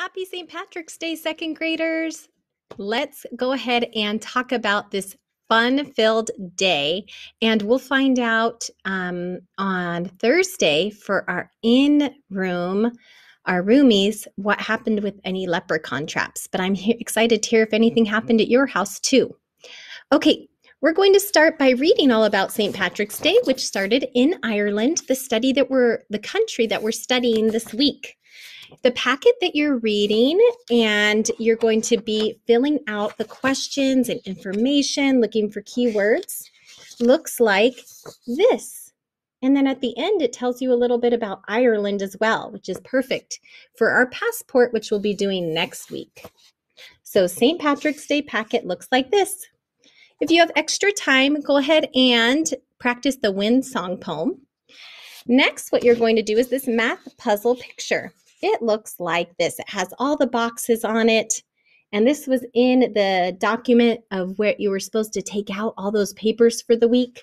Happy St. Patrick's Day, second graders. Let's go ahead and talk about this fun filled day. And we'll find out um, on Thursday for our in room, our roomies, what happened with any leprechaun traps. But I'm he- excited to hear if anything mm-hmm. happened at your house too. Okay, we're going to start by reading all about St. Patrick's Day, which started in Ireland, the study that we're the country that we're studying this week the packet that you're reading and you're going to be filling out the questions and information, looking for keywords, looks like this. And then at the end, it tells you a little bit about Ireland as well, which is perfect for our passport, which we'll be doing next week. So St. Patrick's Day packet looks like this. If you have extra time, go ahead and practice the wind song poem. Next, what you're going to do is this math puzzle picture. It looks like this. It has all the boxes on it. And this was in the document of where you were supposed to take out all those papers for the week.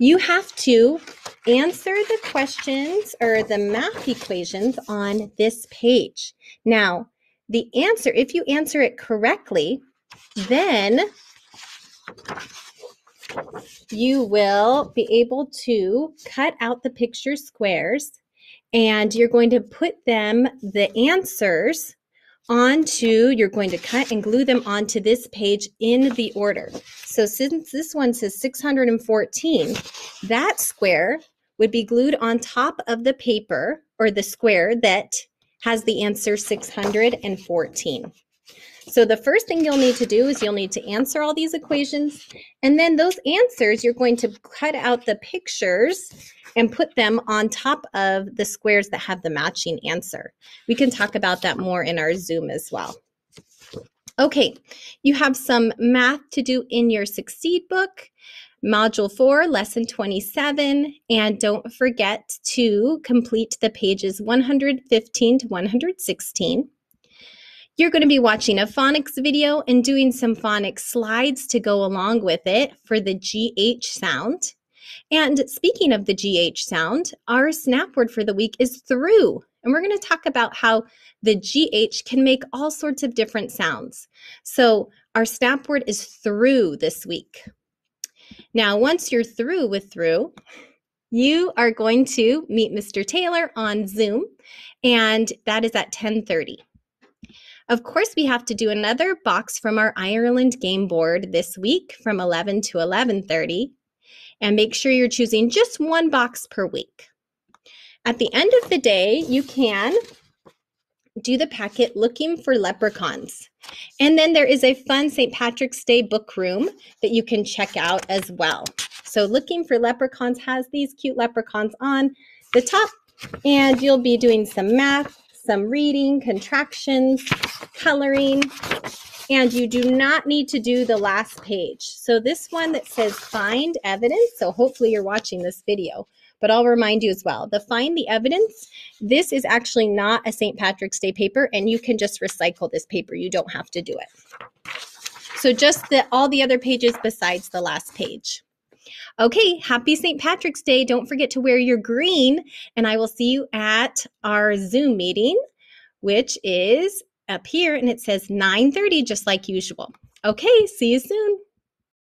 You have to answer the questions or the math equations on this page. Now, the answer, if you answer it correctly, then you will be able to cut out the picture squares and you're going to put them, the answers, onto, you're going to cut and glue them onto this page in the order. So since this one says 614, that square would be glued on top of the paper or the square that has the answer 614. So the first thing you'll need to do is you'll need to answer all these equations. And then those answers, you're going to cut out the pictures and put them on top of the squares that have the matching answer. We can talk about that more in our Zoom as well. Okay, you have some math to do in your Succeed book, Module 4, Lesson 27, and don't forget to complete the pages 115 to 116. You're going to be watching a phonics video and doing some phonics slides to go along with it for the GH sound. And speaking of the GH sound, our snap word for the week is through. And we're going to talk about how the GH can make all sorts of different sounds. So our snap word is through this week. Now, once you're through with through, you are going to meet Mr. Taylor on Zoom, and that is at 1030. Of course, we have to do another box from our Ireland game board this week from 11 to 11.30, and make sure you're choosing just one box per week. At the end of the day, you can do the packet looking for leprechauns. And then there is a fun St. Patrick's Day book room that you can check out as well. So looking for leprechauns has these cute leprechauns on the top, and you'll be doing some math some reading, contractions, coloring, and you do not need to do the last page. So this one that says find evidence, so hopefully you're watching this video, but I'll remind you as well, the find the evidence, this is actually not a St. Patrick's Day paper and you can just recycle this paper. You don't have to do it. So just the, all the other pages besides the last page. Okay, happy St. Patrick's Day. Don't forget to wear your green, and I will see you at our Zoom meeting, which is up here and it says 9:30 just like usual. Okay, see you soon.